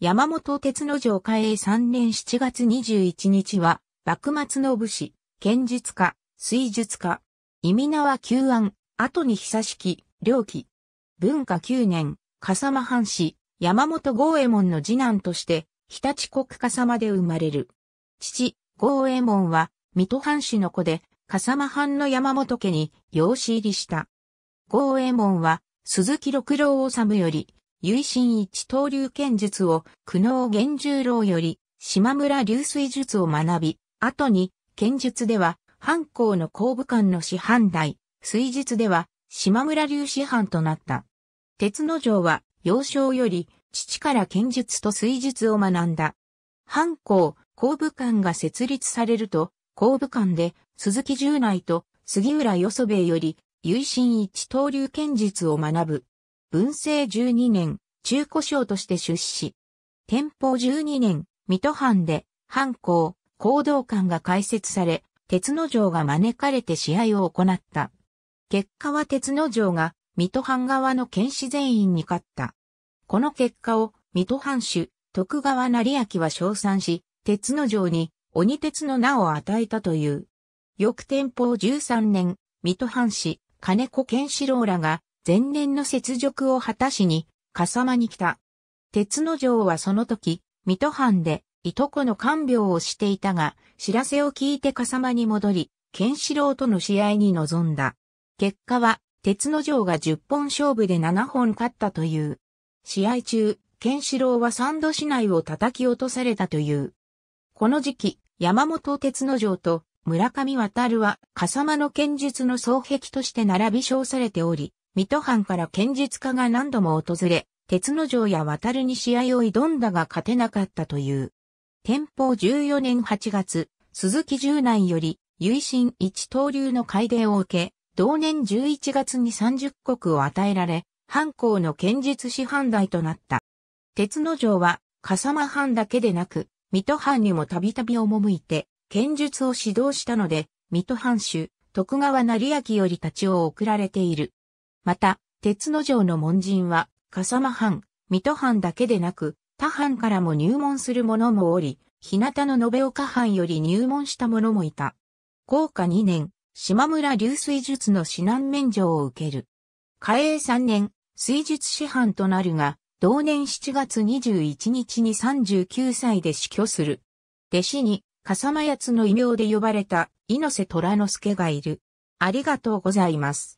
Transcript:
山本鉄之城開営3年7月21日は、幕末の武士、剣術家、水術家、意味は旧安、後に久しき、良期。文化9年、笠間藩士、山本豪右衛門の次男として、日立国笠間で生まれる。父、豪右衛門は、水戸藩士の子で、笠間藩の山本家に養子入りした。豪右衛門は、鈴木六郎治より、唯心一刀流剣術を苦悩源十郎より島村流水術を学び、後に剣術では藩校の公部官の師範代、水術では島村流師範となった。鉄之丞は幼少より父から剣術と水術を学んだ。藩校、公部官が設立されると、公部官で鈴木十内と杉浦よそべより、唯心一刀流剣術を学ぶ。文政12年、中古省として出資。天保12年、水戸藩で、藩校、行動館が開設され、鉄之城が招かれて試合を行った。結果は鉄之城が、水戸藩側の剣士全員に勝った。この結果を、水戸藩主、徳川成明は称賛し、鉄之城に、鬼鉄の名を与えたという。翌天保13年、水戸藩士、金子健四郎らが、前年の雪辱を果たしに、笠間に来た。鉄之丞はその時、水戸藩で、いとこの看病をしていたが、知らせを聞いて笠間に戻り、ケンシロウとの試合に臨んだ。結果は、鉄之丞が10本勝負で7本勝ったという。試合中、ケンシロウは三度市内を叩き落とされたという。この時期、山本鉄之丞と村上渡は笠間の剣術の双璧として並び称されており、水戸藩から剣術家が何度も訪れ、鉄の城や渡るに試合を挑んだが勝てなかったという。天保14年8月、鈴木十内より、唯心一刀流の改定を受け、同年11月に30国を与えられ、藩校の剣術師範代となった。鉄の城は、笠間藩だけでなく、水戸藩にもたびたび赴いて、剣術を指導したので、水戸藩主、徳川成明より立ちを送られている。また、鉄の城の門人は、笠間藩、水戸藩だけでなく、他藩からも入門する者もおり、日向の延岡藩より入門した者もいた。高下2年、島村流水術の指南免状を受ける。嘉永3年、水術師範となるが、同年7月21日に39歳で死去する。弟子に、笠間奴の異名で呼ばれた、猪瀬虎之助がいる。ありがとうございます。